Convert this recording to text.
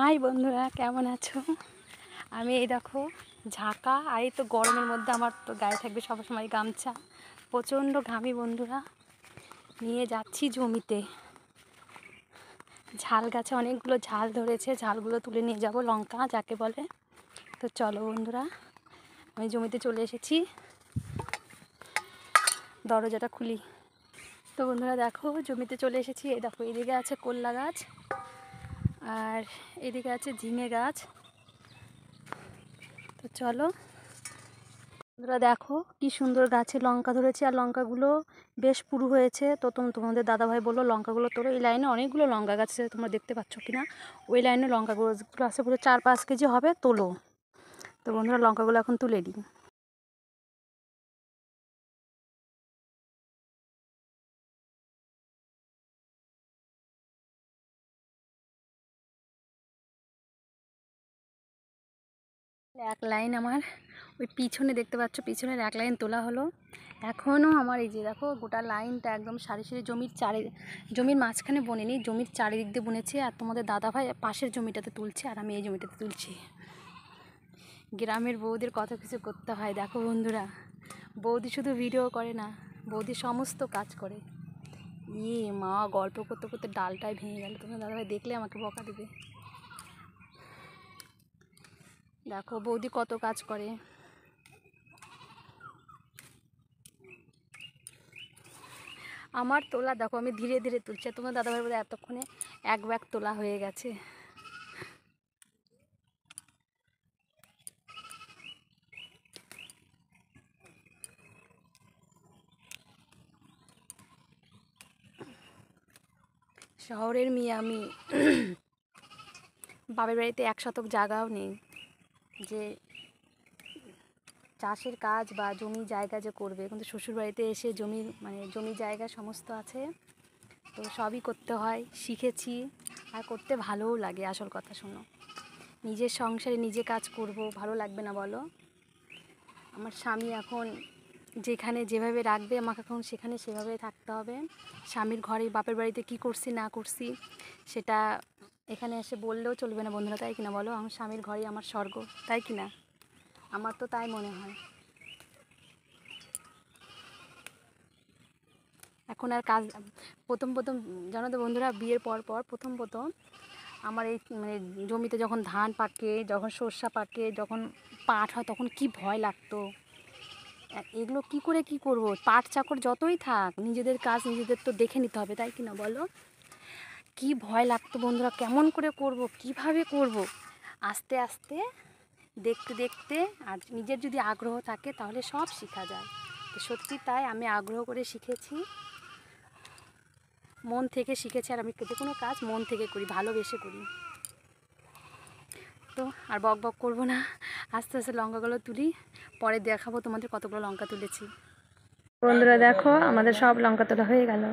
high বন্ধুরা কেমন আছো আমি এই দেখো ঝাঁকা আর এই তো গরমের মধ্যে আমার তো গায়ে থাকবে সবসময় গামছা প্রচণ্ড ঘামি বন্ধুরা নিয়ে যাচ্ছি জমিতে ঝাল গাছে অনেকগুলো ঝাল ধরেছে ঝালগুলো তুলে নিয়ে যাব লঙ্কা যাকে বলে তো চলো বন্ধুরা আমি জমিতে চলে এসেছি দরজাটা খুলি তো বন্ধুরা দেখো জমিতে চলে এসেছি এই দেখো এদিকে আছে কল্লা গাছ আর এদিকে আছে ঝিঙে গাছ তো চলো বন্ধুরা দেখো কি সুন্দর গাছে লঙ্কা ধরেছে আর লঙ্কাগুলো বেশ পুরু হয়েছে তো তোমাদের দাদাভাই বললো লঙ্কাগুলো তোলো এই লাইনে অনেকগুলো লঙ্কা গাছ আছে তোমরা দেখতে পাচ্ছ কি না ওই লাইনে লঙ্কাগুলো আছে পুরো চার পাঁচ কেজি হবে তোলো তো বন্ধুরা লঙ্কাগুলো এখন তুলে দিই এক লাইন আমার ওই পিছনে দেখতে পাচ্ছ পিছনের এক লাইন তোলা হলো এখনও আমার এই যে দেখো গোটা লাইনটা একদম সারি সারি জমির চারি জমির মাঝখানে বনে নি জমির চারিদিক দিয়ে বুনেছি আর তোমাদের দাদা ভাই পাশের জমিটাতে তুলছে আর আমি এই জমিটাতে তুলছি গ্রামের বৌদের কত কিছু করতে হয় দেখো বন্ধুরা বৌদি শুধু ভিডিও করে না বৌদি সমস্ত কাজ করে ইয়ে মা গল্প করতে করতে ডালটাই ভেঙে গেল তোমার দাদাভাই দেখলে আমাকে বকা দেবে দেখো বৌদি কত কাজ করে আমার তোলা দেখো আমি ধীরে ধীরে তুলছি তোমার দাদাভাই বলে এতক্ষণে এক ব্যাগ তোলা হয়ে গেছে শহরের মেয়ে আমি বাবার বাড়িতে এক শতক জায়গাও নেই যে চাষের কাজ বা জমি জায়গা যে করবে কিন্তু শ্বশুরবাড়িতে এসে জমি মানে জমি জায়গা সমস্ত আছে তো সবই করতে হয় শিখেছি আর করতে ভালোও লাগে আসল কথা শোনো নিজের সংসারে নিজে কাজ করব ভালো লাগবে না বলো আমার স্বামী এখন যেখানে যেভাবে রাখবে আমাকে এখন সেখানে সেভাবে থাকতে হবে স্বামীর ঘরে বাপের বাড়িতে কি করছি না করছি সেটা এখানে এসে বললেও চলবে না বন্ধুরা তাই কিনা বলো আমার স্বামীর ঘরে আমার স্বর্গ তাই কিনা আমার তো তাই মনে হয় এখন আর কাজ প্রথম প্রথম জানো তো বন্ধুরা বিয়ের পর পর প্রথম প্রথম আমার এই মানে জমিতে যখন ধান পাকে যখন সর্ষা পাকে যখন পাট হয় তখন কি ভয় লাগতো এগুলো কি করে কি করব পাট চাকর যতই থাক নিজেদের কাজ নিজেদের তো দেখে নিতে হবে তাই কিনা বলো কি ভয় লাগতো বন্ধুরা কেমন করে করব কিভাবে করব আস্তে আস্তে দেখতে দেখতে আর নিজের যদি আগ্রহ থাকে তাহলে সব শেখা যায় তো সত্যি তাই আমি আগ্রহ করে শিখেছি মন থেকে শিখেছি আর আমি যে কোনো কাজ মন থেকে করি ভালোবেসে করি তো আর বক বক করবো না আস্তে আস্তে লঙ্কাগুলো তুলি পরে দেখাবো তোমাদের কতগুলো লঙ্কা তুলেছি বন্ধুরা দেখো আমাদের সব লঙ্কা তোলা হয়ে গেল